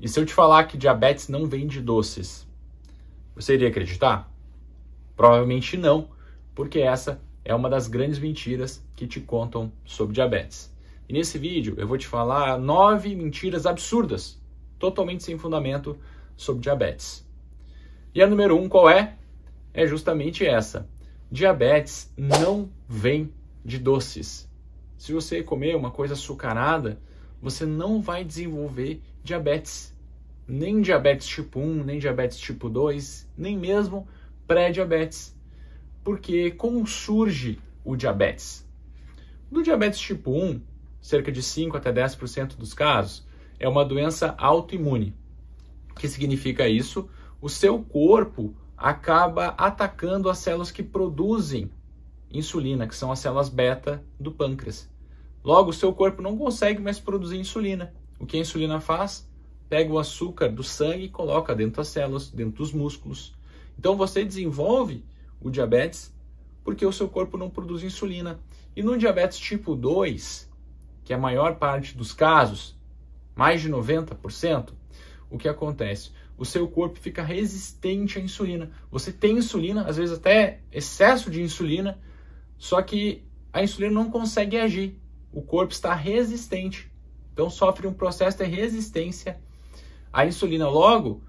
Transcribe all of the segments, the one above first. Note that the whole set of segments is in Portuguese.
E se eu te falar que diabetes não vem de doces, você iria acreditar? Provavelmente não, porque essa é uma das grandes mentiras que te contam sobre diabetes. E nesse vídeo eu vou te falar nove mentiras absurdas, totalmente sem fundamento, sobre diabetes. E a número um qual é? É justamente essa. Diabetes não vem de doces. Se você comer uma coisa açucarada, você não vai desenvolver diabetes, nem diabetes tipo 1, nem diabetes tipo 2, nem mesmo pré-diabetes. Porque como surge o diabetes? No diabetes tipo 1, cerca de 5 até 10% dos casos, é uma doença autoimune. O que significa isso? O seu corpo acaba atacando as células que produzem insulina, que são as células beta do pâncreas. Logo, o seu corpo não consegue mais produzir insulina. O que a insulina faz? Pega o açúcar do sangue e coloca dentro das células, dentro dos músculos. Então você desenvolve o diabetes porque o seu corpo não produz insulina. E no diabetes tipo 2, que é a maior parte dos casos, mais de 90%, o que acontece? O seu corpo fica resistente à insulina. Você tem insulina, às vezes até excesso de insulina, só que a insulina não consegue agir o corpo está resistente. Então sofre um processo de resistência à insulina. Logo,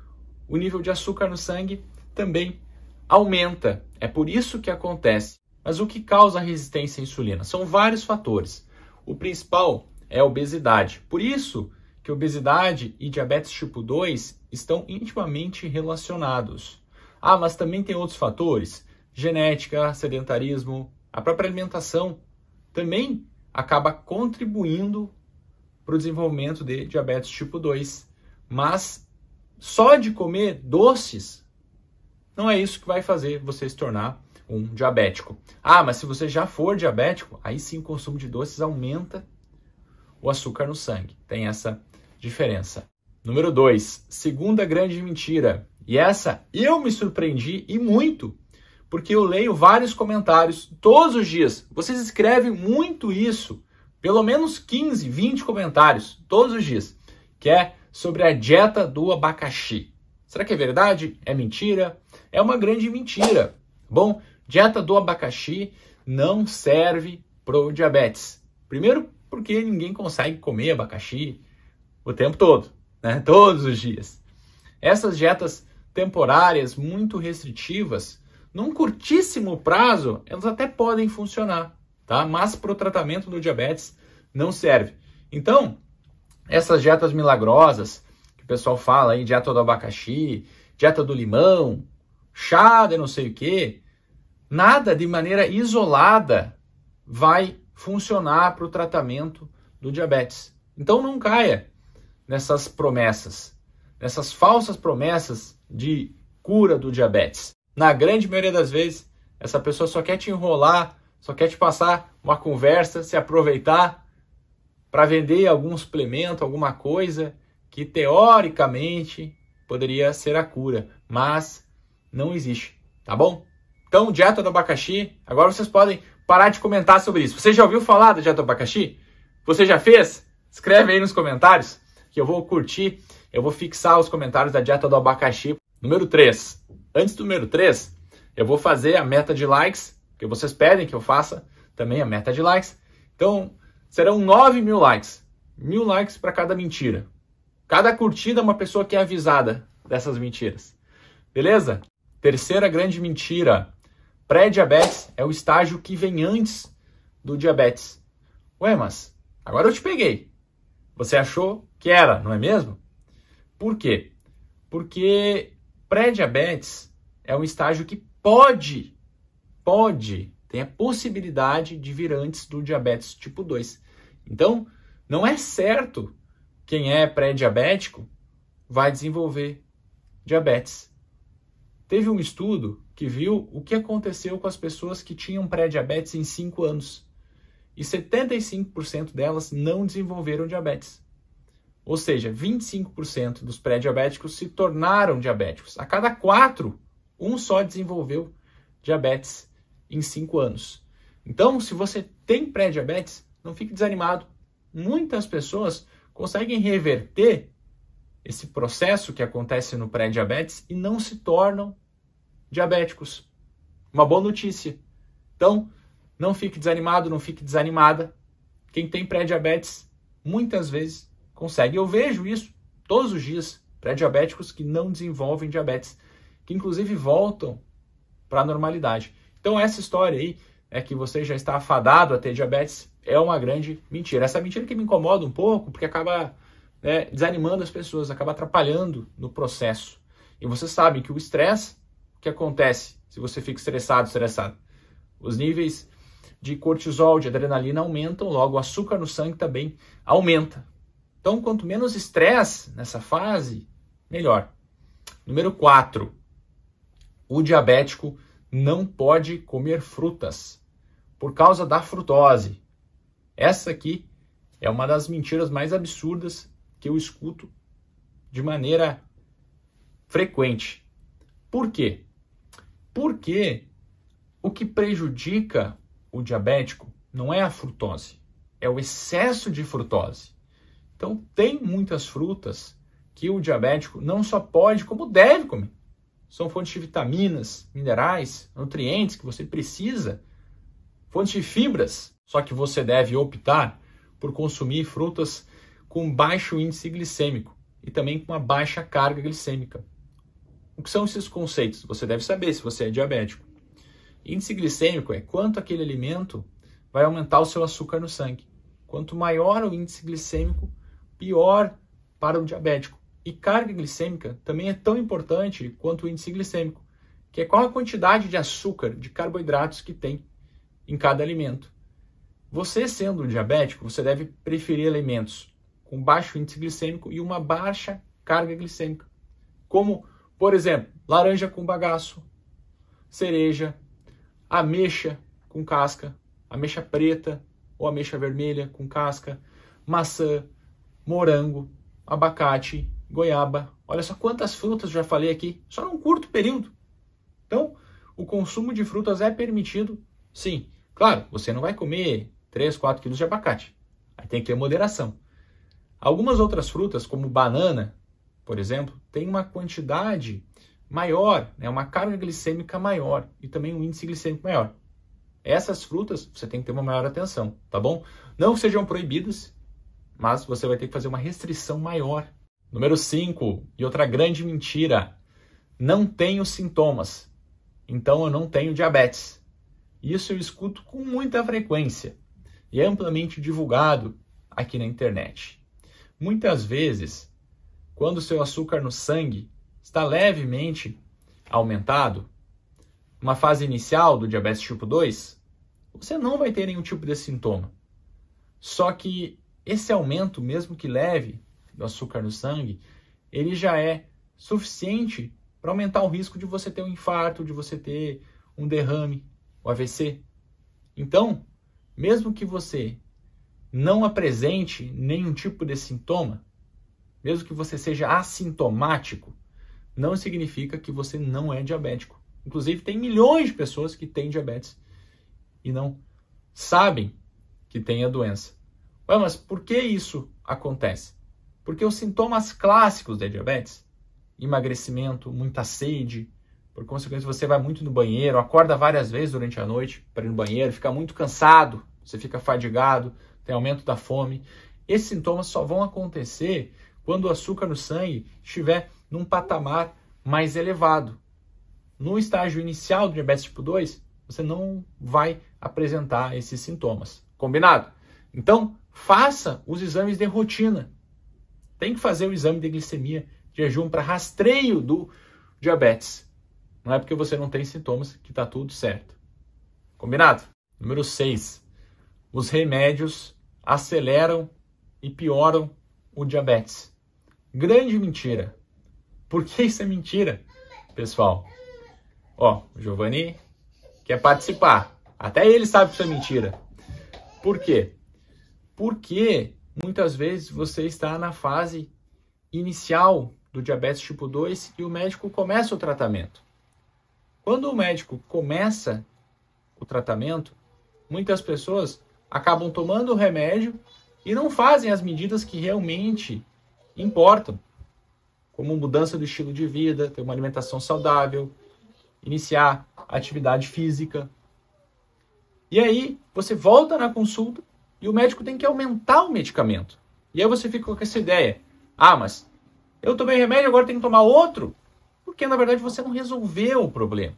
o nível de açúcar no sangue também aumenta. É por isso que acontece. Mas o que causa a resistência à insulina? São vários fatores. O principal é a obesidade. Por isso que obesidade e diabetes tipo 2 estão intimamente relacionados. Ah, mas também tem outros fatores: genética, sedentarismo, a própria alimentação também acaba contribuindo para o desenvolvimento de diabetes tipo 2. Mas só de comer doces não é isso que vai fazer você se tornar um diabético. Ah, mas se você já for diabético, aí sim o consumo de doces aumenta o açúcar no sangue. Tem essa diferença. Número 2, segunda grande mentira. E essa eu me surpreendi e muito porque eu leio vários comentários todos os dias. Vocês escrevem muito isso, pelo menos 15, 20 comentários todos os dias, que é sobre a dieta do abacaxi. Será que é verdade? É mentira? É uma grande mentira. Bom, dieta do abacaxi não serve pro diabetes. Primeiro, porque ninguém consegue comer abacaxi o tempo todo, né? Todos os dias. Essas dietas temporárias muito restritivas num curtíssimo prazo, elas até podem funcionar, tá? Mas para o tratamento do diabetes não serve. Então, essas dietas milagrosas que o pessoal fala aí, dieta do abacaxi, dieta do limão, chá de não sei o que, nada de maneira isolada vai funcionar para o tratamento do diabetes. Então não caia nessas promessas, nessas falsas promessas de cura do diabetes na grande maioria das vezes, essa pessoa só quer te enrolar, só quer te passar uma conversa, se aproveitar para vender algum suplemento, alguma coisa que teoricamente poderia ser a cura, mas não existe, tá bom? Então, dieta do abacaxi, agora vocês podem parar de comentar sobre isso. Você já ouviu falar da dieta do abacaxi? Você já fez? Escreve aí nos comentários que eu vou curtir, eu vou fixar os comentários da dieta do abacaxi número 3. Antes do número 3, eu vou fazer a meta de likes, que vocês pedem que eu faça também a meta de likes. Então, serão 9 mil likes. Mil likes para cada mentira. Cada curtida é uma pessoa que é avisada dessas mentiras. Beleza? Terceira grande mentira. Pré-diabetes é o estágio que vem antes do diabetes. Ué, mas agora eu te peguei. Você achou que era, não é mesmo? Por quê? Porque pré-diabetes é um estágio que pode, pode, tem a possibilidade de vir antes do diabetes tipo 2. Então, não é certo quem é pré-diabético vai desenvolver diabetes. Teve um estudo que viu o que aconteceu com as pessoas que tinham pré-diabetes em 5 anos. E 75% delas não desenvolveram diabetes. Ou seja, 25% dos pré-diabéticos se tornaram diabéticos. A cada quatro um só desenvolveu diabetes em 5 anos. Então, se você tem pré-diabetes, não fique desanimado. Muitas pessoas conseguem reverter esse processo que acontece no pré-diabetes e não se tornam diabéticos. Uma boa notícia. Então, não fique desanimado, não fique desanimada. Quem tem pré-diabetes muitas vezes consegue. Eu vejo isso todos os dias, pré-diabéticos que não desenvolvem diabetes que inclusive voltam para a normalidade. Então essa história aí é que você já está afadado a ter diabetes é uma grande mentira. Essa mentira que me incomoda um pouco, porque acaba né, desanimando as pessoas, acaba atrapalhando no processo. E você sabe que o estresse, o que acontece se você fica estressado, estressado? Os níveis de cortisol, de adrenalina aumentam, logo o açúcar no sangue também aumenta. Então, quanto menos estresse nessa fase, melhor. Número 4, o diabético não pode comer frutas por causa da frutose. Essa aqui é uma das mentiras mais absurdas que eu escuto de maneira frequente. Por quê? Porque o que prejudica o diabético não é a frutose, é o excesso de frutose. Então, tem muitas frutas que o diabético não só pode, como deve comer são fontes de vitaminas, minerais, nutrientes que você precisa, fontes de fibras, só que você deve optar por consumir frutas com baixo índice glicêmico e também com uma baixa carga glicêmica. O que são esses conceitos? Você deve saber se você é diabético. Índice glicêmico é quanto aquele alimento vai aumentar o seu açúcar no sangue. Quanto maior o índice glicêmico, pior para o diabético. E carga glicêmica também é tão importante quanto o índice glicêmico, que é qual a quantidade de açúcar, de carboidratos que tem em cada alimento. Você sendo diabético, você deve preferir alimentos com baixo índice glicêmico e uma baixa carga glicêmica, como, por exemplo, laranja com bagaço, cereja, ameixa com casca, ameixa preta ou ameixa vermelha com casca, maçã, morango, abacate goiaba. Olha só quantas frutas já falei aqui, só num curto período. Então, o consumo de frutas é permitido, sim. Claro, você não vai comer 3, 4 quilos de abacate. Aí tem que ter moderação. Algumas outras frutas, como banana, por exemplo, tem uma quantidade maior, né, uma carga glicêmica maior e também um índice glicêmico maior. Essas frutas você tem que ter uma maior atenção, tá bom? Não sejam proibidas, mas você vai ter que fazer uma restrição maior Número 5, e outra grande mentira, não tenho sintomas, então eu não tenho diabetes. Isso eu escuto com muita frequência e é amplamente divulgado aqui na internet. Muitas vezes, quando seu açúcar no sangue está levemente aumentado, uma fase inicial do diabetes tipo 2, você não vai ter nenhum tipo de sintoma. Só que esse aumento, mesmo que leve, do açúcar no sangue, ele já é suficiente para aumentar o risco de você ter um infarto, de você ter um derrame, o AVC. Então, mesmo que você não apresente nenhum tipo de sintoma, mesmo que você seja assintomático, não significa que você não é diabético. Inclusive, tem milhões de pessoas que têm diabetes e não sabem que têm a doença. Ué, mas por que isso acontece? Porque os sintomas clássicos da diabetes, emagrecimento, muita sede, por consequência você vai muito no banheiro, acorda várias vezes durante a noite para ir no banheiro, fica muito cansado, você fica fadigado, tem aumento da fome. Esses sintomas só vão acontecer quando o açúcar no sangue estiver num patamar mais elevado. No estágio inicial do diabetes tipo 2, você não vai apresentar esses sintomas. Combinado? Então, faça os exames de rotina tem que fazer o exame de glicemia de jejum para rastreio do diabetes. Não é porque você não tem sintomas que está tudo certo. Combinado? Número 6. Os remédios aceleram e pioram o diabetes. Grande mentira. Por que isso é mentira, pessoal? Ó, o Giovanni quer participar. Até ele sabe que isso é mentira. Por quê? Porque muitas vezes você está na fase inicial do diabetes tipo 2 e o médico começa o tratamento. Quando o médico começa o tratamento, muitas pessoas acabam tomando o remédio e não fazem as medidas que realmente importam, como mudança do estilo de vida, ter uma alimentação saudável, iniciar atividade física. E aí, você volta na consulta e o médico tem que aumentar o medicamento. E aí você fica com essa ideia: ah, mas eu tomei remédio, agora tenho que tomar outro? Porque na verdade você não resolveu o problema.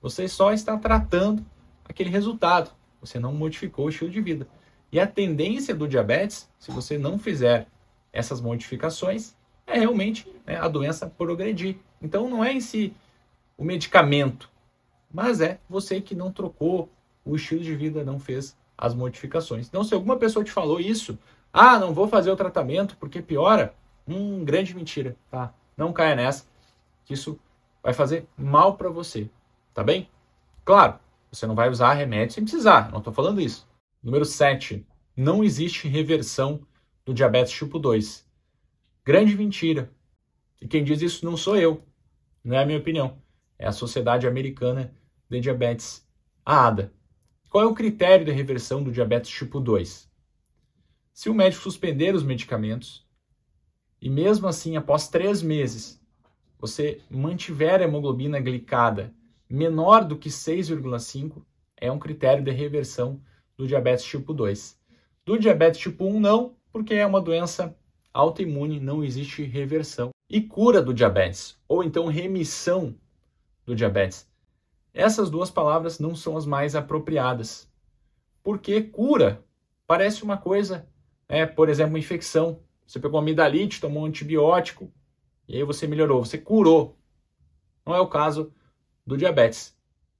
Você só está tratando aquele resultado. Você não modificou o estilo de vida. E a tendência do diabetes, se você não fizer essas modificações, é realmente né, a doença progredir. Então não é em si o medicamento, mas é você que não trocou o estilo de vida, não fez as modificações. Então, se alguma pessoa te falou isso, ah, não vou fazer o tratamento porque piora, hum, grande mentira, tá? Não caia nessa, que isso vai fazer mal para você, tá bem? Claro, você não vai usar remédio sem precisar, não estou falando isso. Número 7, não existe reversão do diabetes tipo 2. Grande mentira. E quem diz isso não sou eu, não é a minha opinião. É a Sociedade Americana de Diabetes, a ADA. Qual é o critério de reversão do diabetes tipo 2? Se o médico suspender os medicamentos e, mesmo assim, após três meses, você mantiver a hemoglobina glicada menor do que 6,5, é um critério de reversão do diabetes tipo 2. Do diabetes tipo 1, não, porque é uma doença autoimune, não existe reversão. E cura do diabetes, ou então remissão do diabetes. Essas duas palavras não são as mais apropriadas, porque cura parece uma coisa, é, por exemplo, uma infecção. Você pegou uma amidalite, tomou um antibiótico, e aí você melhorou, você curou. Não é o caso do diabetes,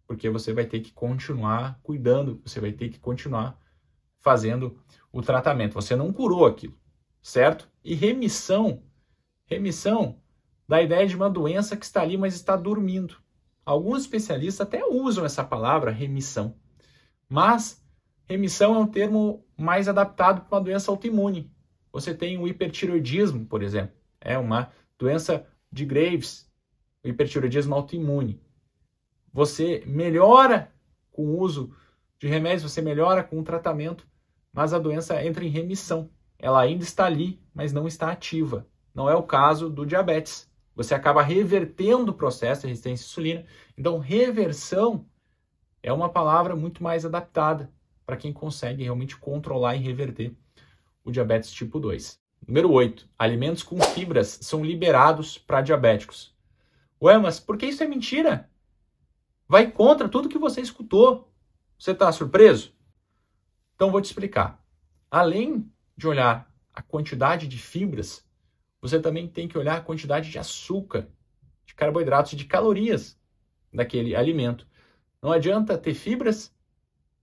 porque você vai ter que continuar cuidando, você vai ter que continuar fazendo o tratamento. Você não curou aquilo, certo? E remissão, remissão da ideia de uma doença que está ali, mas está dormindo. Alguns especialistas até usam essa palavra remissão, mas remissão é um termo mais adaptado para uma doença autoimune. Você tem o hipertiroidismo, por exemplo, é uma doença de Graves, o hipertiroidismo autoimune. Você melhora com o uso de remédios, você melhora com o tratamento, mas a doença entra em remissão. Ela ainda está ali, mas não está ativa. Não é o caso do diabetes. Você acaba revertendo o processo de resistência à insulina. Então, reversão é uma palavra muito mais adaptada para quem consegue realmente controlar e reverter o diabetes tipo 2. Número 8. Alimentos com fibras são liberados para diabéticos. Ué, mas por que isso é mentira? Vai contra tudo que você escutou. Você está surpreso? Então vou te explicar. Além de olhar a quantidade de fibras você também tem que olhar a quantidade de açúcar, de carboidratos e de calorias daquele alimento. Não adianta ter fibras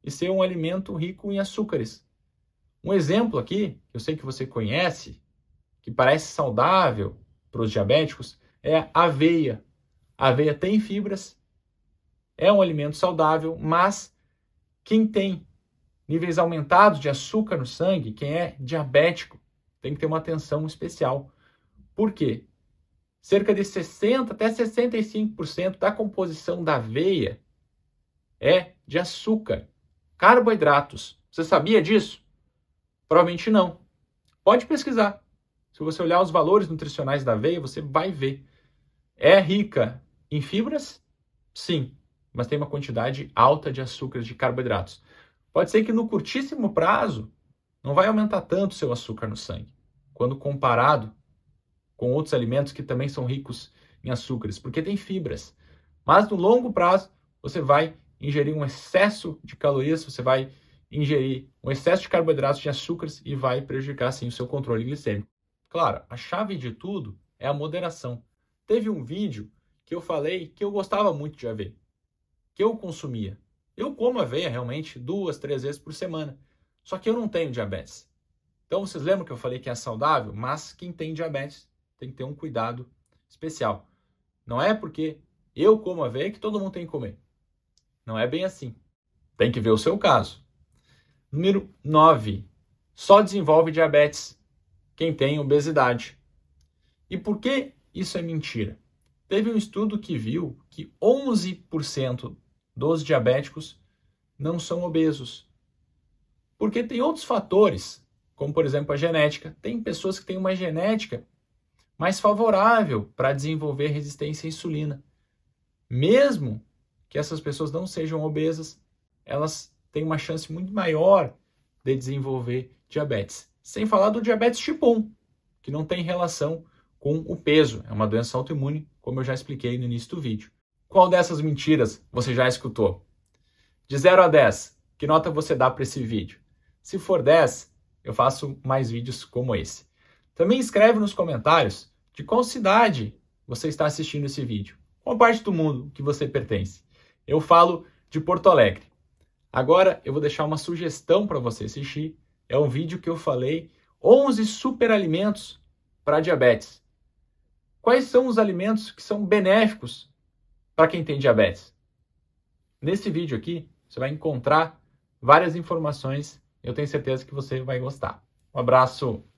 e ser um alimento rico em açúcares. Um exemplo aqui, que eu sei que você conhece, que parece saudável para os diabéticos, é a aveia. A aveia tem fibras, é um alimento saudável, mas quem tem níveis aumentados de açúcar no sangue, quem é diabético, tem que ter uma atenção especial por quê? Cerca de 60 até 65% da composição da aveia é de açúcar, carboidratos. Você sabia disso? Provavelmente não. Pode pesquisar. Se você olhar os valores nutricionais da aveia, você vai ver. É rica em fibras? Sim, mas tem uma quantidade alta de açúcares, de carboidratos. Pode ser que no curtíssimo prazo não vai aumentar tanto o seu açúcar no sangue, quando comparado com outros alimentos que também são ricos em açúcares, porque tem fibras. Mas no longo prazo, você vai ingerir um excesso de calorias, você vai ingerir um excesso de carboidratos, de açúcares e vai prejudicar sim o seu controle glicêmico. Claro, a chave de tudo é a moderação. Teve um vídeo que eu falei que eu gostava muito de aveia, que eu consumia. Eu como aveia realmente duas, três vezes por semana. Só que eu não tenho diabetes. Então vocês lembram que eu falei que é saudável, mas quem tem diabetes tem que ter um cuidado especial. Não é porque eu como aveia que todo mundo tem que comer. Não é bem assim. Tem que ver o seu caso. Número 9. Só desenvolve diabetes quem tem obesidade. E por que isso é mentira? Teve um estudo que viu que 11% dos diabéticos não são obesos. Porque tem outros fatores, como por exemplo a genética. Tem pessoas que têm uma genética mais favorável para desenvolver resistência à insulina. Mesmo que essas pessoas não sejam obesas, elas têm uma chance muito maior de desenvolver diabetes. Sem falar do diabetes tipo 1, que não tem relação com o peso, é uma doença autoimune, como eu já expliquei no início do vídeo. Qual dessas mentiras você já escutou? De 0 a 10, que nota você dá para esse vídeo? Se for 10, eu faço mais vídeos como esse. Também escreve nos comentários de qual cidade você está assistindo esse vídeo, qual parte do mundo que você pertence. Eu falo de Porto Alegre. Agora eu vou deixar uma sugestão para você assistir. É um vídeo que eu falei 11 superalimentos para diabetes. Quais são os alimentos que são benéficos para quem tem diabetes? Nesse vídeo aqui, você vai encontrar várias informações. Eu tenho certeza que você vai gostar. Um abraço!